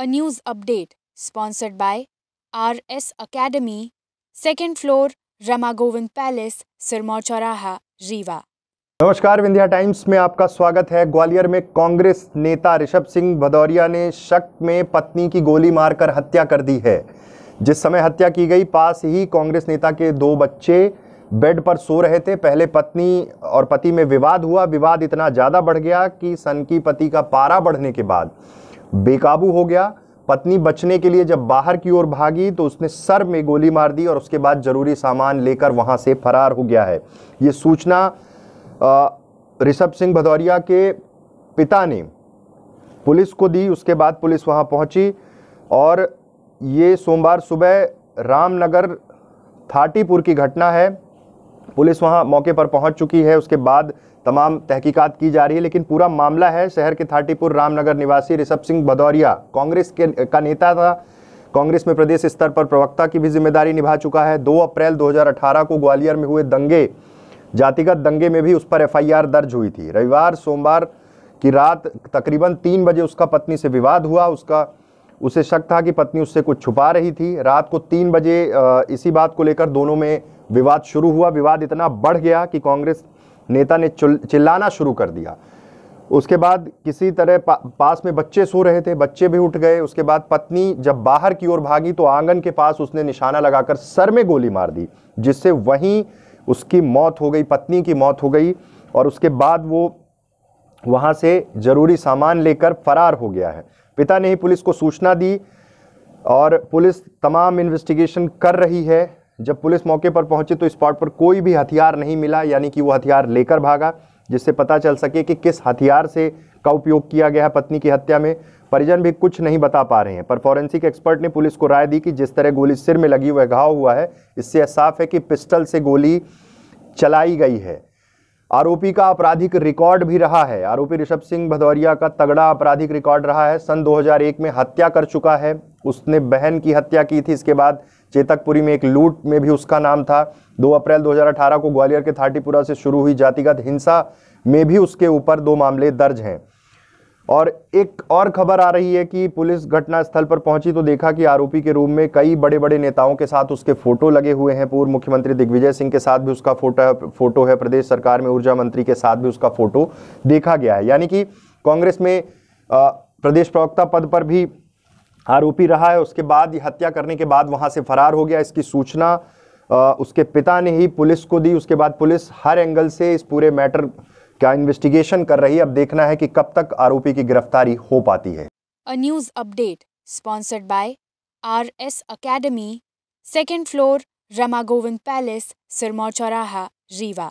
a news update sponsored by RS Academy, second floor, Ramagovind Palace, Sirmaur Chauraha, Riva. नमस्कार Vindhya times में आपका स्वागत है ग्वालियर में कांग्रेस नेता ऋषभ सिंह भदौरिया ने शक में पत्नी की गोली मारकर हत्या कर दी है जिस समय हत्या की गई पास ही कांग्रेस नेता के दो बच्चे बेड पर सो रहे थे पहले पत्नी और पति में विवाद हुआ विवाद इतना ज़्यादा बढ़ गया कि सन की पति का पारा बढ़ने के बाद बेकाबू हो गया पत्नी बचने के लिए जब बाहर की ओर भागी तो उसने सर में गोली मार दी और उसके बाद जरूरी सामान लेकर वहां से फरार हो गया है ये सूचना ऋषभ सिंह भदौरिया के पिता ने पुलिस को दी उसके बाद पुलिस वहां पहुंची और ये सोमवार सुबह रामनगर थाटीपुर की घटना है पुलिस वहाँ मौके पर पहुँच चुकी है उसके बाद तमाम तहकीकात की जा रही है लेकिन पूरा मामला है शहर के थाटीपुर रामनगर निवासी ऋषभ सिंह भदौरिया कांग्रेस के का नेता था कांग्रेस में प्रदेश स्तर पर प्रवक्ता की भी जिम्मेदारी निभा चुका है 2 अप्रैल 2018 को ग्वालियर में हुए दंगे जातिगत दंगे में भी उस पर एफआईआर दर्ज हुई थी रविवार सोमवार की रात तकरीबन तीन बजे उसका पत्नी से विवाद हुआ उसका उसे शक था कि पत्नी उससे कुछ छुपा रही थी रात को तीन बजे इसी बात को लेकर दोनों में विवाद शुरू हुआ विवाद इतना बढ़ गया कि कांग्रेस नेता ने चिल्लाना शुरू कर दिया उसके बाद किसी तरह पा, पास में बच्चे सो रहे थे बच्चे भी उठ गए उसके बाद पत्नी जब बाहर की ओर भागी तो आंगन के पास उसने निशाना लगाकर सर में गोली मार दी जिससे वहीं उसकी मौत हो गई पत्नी की मौत हो गई और उसके बाद वो वहाँ से ज़रूरी सामान लेकर फरार हो गया है पिता ने ही पुलिस को सूचना दी और पुलिस तमाम इन्वेस्टिगेशन कर रही है जब पुलिस मौके पर पहुंची तो स्पॉट पर कोई भी हथियार नहीं मिला यानी कि वो हथियार लेकर भागा जिससे पता चल सके कि किस हथियार से का उपयोग किया गया है पत्नी की हत्या में परिजन भी कुछ नहीं बता पा रहे हैं पर फॉरेंसिक एक्सपर्ट ने पुलिस को राय दी कि जिस तरह गोली सिर में लगी हुई घाव हुआ है इससे साफ है कि पिस्टल से गोली चलाई गई है आरोपी का आपराधिक रिकॉर्ड भी रहा है आरोपी ऋषभ सिंह भदौरिया का तगड़ा आपराधिक रिकॉर्ड रहा है सन 2001 में हत्या कर चुका है उसने बहन की हत्या की थी इसके बाद चेतकपुरी में एक लूट में भी उसका नाम था 2 अप्रैल 2018 को ग्वालियर के थाटीपुरा से शुरू हुई जातिगत हिंसा में भी उसके ऊपर दो मामले दर्ज हैं और एक और खबर आ रही है कि पुलिस घटनास्थल पर पहुंची तो देखा कि आरोपी के रूम में कई बड़े बड़े नेताओं के साथ उसके फोटो लगे हुए हैं पूर्व मुख्यमंत्री दिग्विजय सिंह के साथ भी उसका फोटो है फोटो है प्रदेश सरकार में ऊर्जा मंत्री के साथ भी उसका फोटो देखा गया है यानी कि कांग्रेस में प्रदेश प्रवक्ता पद पर भी आरोपी रहा है उसके बाद हत्या करने के बाद वहाँ से फरार हो गया इसकी सूचना उसके पिता ने ही पुलिस को दी उसके बाद पुलिस हर एंगल से इस पूरे मैटर क्या इन्वेस्टिगेशन कर रही है अब देखना है कि कब तक आरोपी की गिरफ्तारी हो पाती है a news update sponsored by R S academy second floor Rama Govind palace Sirmaur चौराहा रीवा